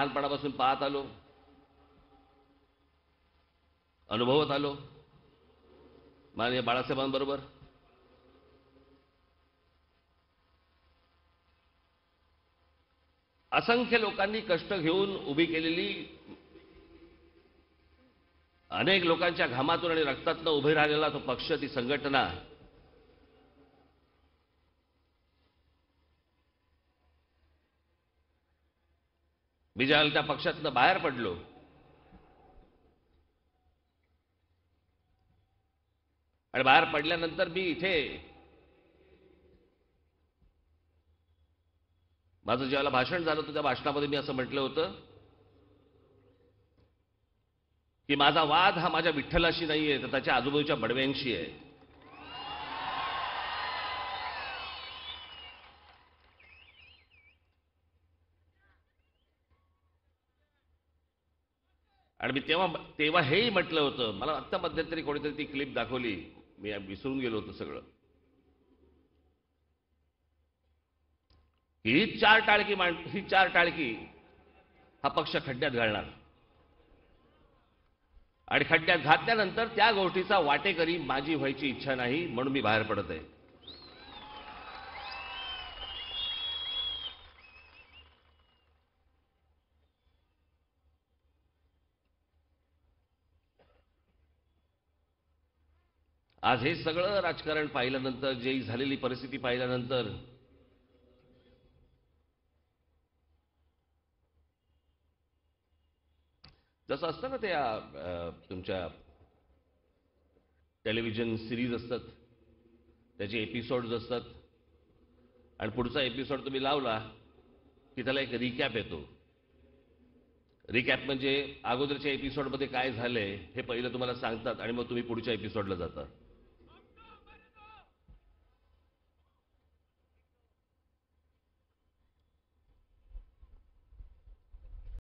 लहानपणापासून पाहत आलो अनुभवत आलो माननीय बाळासाहेबांबरोबर असंख्य लोकांनी कष्ट घेऊन उभी केलेली अनेक लोकांच्या घामातून आणि रक्तातनं उभे राहिलेला तो पक्ष ती संघटना मी ज्यावेळेला त्या पक्षातनं बाहेर पडलो आणि बाहेर पडल्यानंतर मी इथे माझं ज्यावेळेला भाषण झालं होतं त्या भाषणामध्ये मी असं म्हटलं होतं की माझा वाद हा माझ्या विठ्ठलाशी नाही आहे तर त्याच्या आजूबाजूच्या बडव्यांशी आहे आणि मी तेव्हा तेव्हा हेही म्हटलं होतं मला आत्ता मध्यंतरी कोणीतरी ती क्लिप दाखवली मी विसरून गेलो होतो सगळं ही चार टाळकी मांड ही चार टाळकी हा पक्ष खड्ड्यात घालणार आणि खड्ड्यात घातल्यानंतर त्या गोष्टीचा वाटेकरी माझी व्हायची इच्छा नाही म्हणून मी बाहेर पडत आहे आज हे सगळं राजकारण पाहिल्यानंतर जे झालेली परिस्थिती पाहिल्यानंतर जसं असतं ना त्या तुमच्या टेलिव्हिजन सिरीज असतात त्याचे एपिसोड्स असतात आणि पुढचा एपिसोड तुम्ही लावला की त्याला एक रिकॅप येतो रिकॅप म्हणजे अगोदरच्या एपिसोडमध्ये काय झालंय हे पहिलं तुम्हाला सांगतात आणि मग तुम्ही पुढच्या एपिसोडला जाता